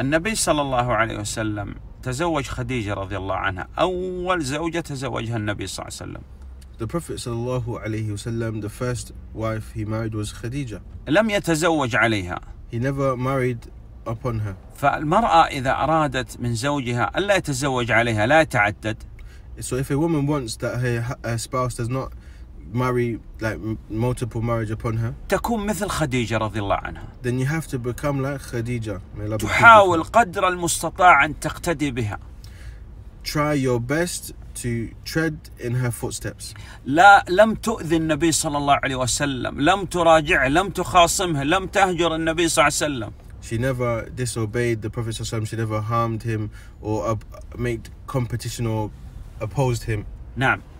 النبي صلى الله عليه وسلم تزوج خديجة رضي الله عنها أول زوجة تزوجها النبي صلى الله عليه وسلم The Prophet صلى الله عليه وسلم the first wife he married was خديجة لم يتزوج عليها. He never married upon her. فالمرأة إذا أرادت من زوجها ألا يتزوج عليها لا يتعدد. So if a woman wants that her, her spouse does not marry like multiple marriage upon her تكون مثل خديجة رضي الله عنها then you have to become like خديجة تحاول قدر المستطاع أن تقتدي بها try your best to tread in her footsteps لا لم تؤذي النبي صلى الله عليه وسلم لم تراجعه لم تخاصمه لم تهجر النبي صلى الله عليه وسلم She never disobeyed the Prophet ﷺ. She never harmed him or made competition or opposed him. نعم.